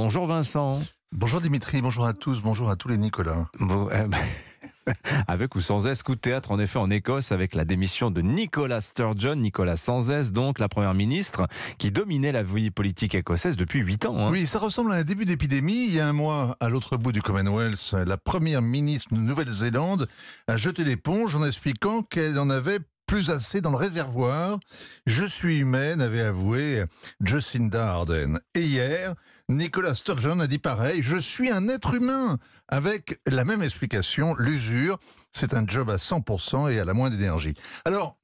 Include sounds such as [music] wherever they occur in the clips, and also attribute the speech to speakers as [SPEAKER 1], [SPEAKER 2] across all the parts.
[SPEAKER 1] Bonjour Vincent. Bonjour Dimitri, bonjour à tous, bonjour à tous les Nicolas. Eh ben,
[SPEAKER 2] [laughs] avec ou sans S, coup théâtre en effet en Écosse avec la démission de Nicolas Sturgeon, Nicolas sans S donc, la première ministre qui dominait la vie politique écossaise depuis 8 ans. Hein. Oui,
[SPEAKER 1] ça ressemble à un début d'épidémie. Il y a un mois, à l'autre bout du Commonwealth, la première ministre de Nouvelle-Zélande a jeté l'éponge en expliquant qu'elle en avait plus assez dans le réservoir. Je suis humaine, avait avoué Jacinda Arden. Et hier, Nicolas Sturgeon a dit pareil, je suis un être humain, avec la même explication, l'usure, c'est un job à 100% et à la moindre énergie. Alors,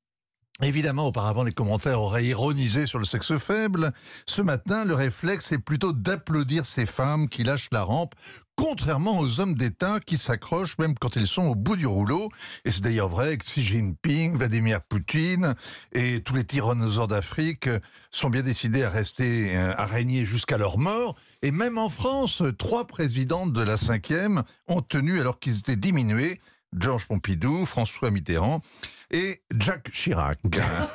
[SPEAKER 1] Évidemment, auparavant, les commentaires auraient ironisé sur le sexe faible. Ce matin, le réflexe est plutôt d'applaudir ces femmes qui lâchent la rampe, contrairement aux hommes d'État qui s'accrochent même quand ils sont au bout du rouleau. Et c'est d'ailleurs vrai que Xi Jinping, Vladimir Poutine et tous les tyrannosaures d'Afrique sont bien décidés à rester, euh, à régner jusqu'à leur mort. Et même en France, trois présidentes de la cinquième ont tenu alors qu'ils étaient diminués. Georges Pompidou, François Mitterrand et Jacques Chirac.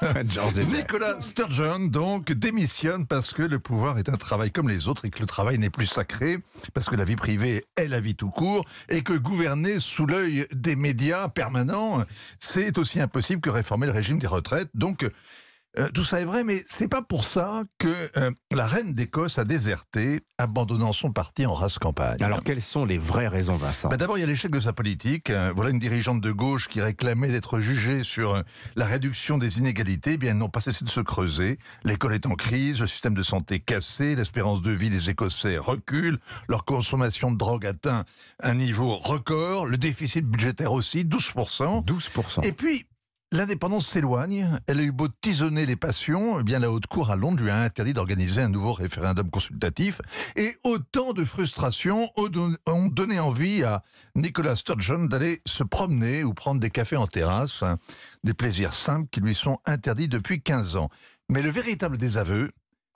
[SPEAKER 1] [laughs] Nicolas Sturgeon, donc, démissionne parce que le pouvoir est un travail comme les autres et que le travail n'est plus sacré, parce que la vie privée est la vie tout court, et que gouverner sous l'œil des médias permanents, c'est aussi impossible que réformer le régime des retraites. Donc, euh, tout ça est vrai, mais c'est pas pour ça que euh, la reine d'Écosse a déserté, abandonnant son parti en race campagne. Alors quelles sont les vraies raisons, Vincent bah, D'abord, il y a l'échec de sa politique. Euh, voilà une dirigeante de gauche qui réclamait d'être jugée sur la réduction des inégalités. Eh bien, elles n'ont pas cessé de se creuser. L'école est en crise, le système de santé cassé, l'espérance de vie des Écossais recule, leur consommation de drogue atteint un niveau record, le déficit budgétaire aussi, 12%. 12%. Et puis, L'indépendance s'éloigne, elle a eu beau tisonner les passions, eh bien la Haute Cour à Londres lui a interdit d'organiser un nouveau référendum consultatif, et autant de frustrations ont donné envie à Nicolas Sturgeon d'aller se promener ou prendre des cafés en terrasse, des plaisirs simples qui lui sont interdits depuis 15 ans. Mais le véritable désaveu,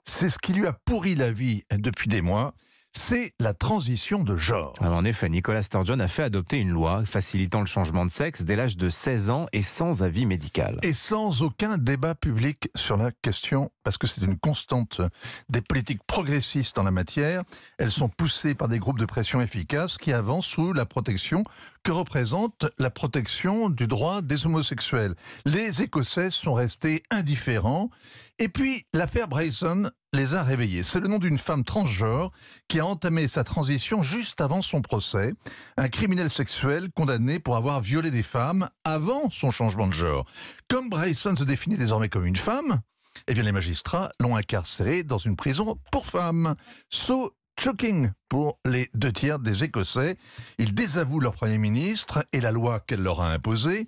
[SPEAKER 1] c'est ce qui lui a pourri la vie depuis des mois, c'est
[SPEAKER 2] la transition de genre. Ah, en effet, Nicolas Sturgeon a fait adopter une loi facilitant le changement de sexe dès l'âge de 16 ans et sans avis médical.
[SPEAKER 1] Et sans aucun débat public sur la question, parce que c'est une constante des politiques progressistes en la matière. Elles sont poussées par des groupes de pression efficaces qui avancent sous la protection que représente la protection du droit des homosexuels. Les Écossais sont restés indifférents. Et puis l'affaire Bryson les a réveillés. C'est le nom d'une femme transgenre qui a entamé sa transition juste avant son procès. Un criminel sexuel condamné pour avoir violé des femmes avant son changement de genre. Comme Bryson se définit désormais comme une femme, eh bien les magistrats l'ont incarcéré dans une prison pour femmes. So choking pour les deux tiers des Écossais. Ils désavouent leur Premier ministre et la loi qu'elle leur a imposée.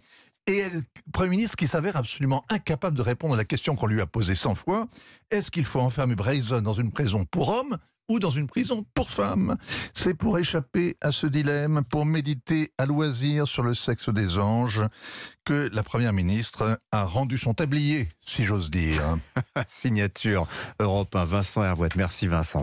[SPEAKER 1] Et le Premier ministre qui s'avère absolument incapable de répondre à la question qu'on lui a posée cent fois, est-ce qu'il faut enfermer Bryson dans une prison pour hommes ou dans une prison pour femmes C'est pour échapper à ce dilemme, pour méditer à loisir sur le sexe des anges, que la Première ministre a rendu son tablier, si j'ose dire. [laughs] Signature Europe 1, Vincent Herouette. Merci Vincent.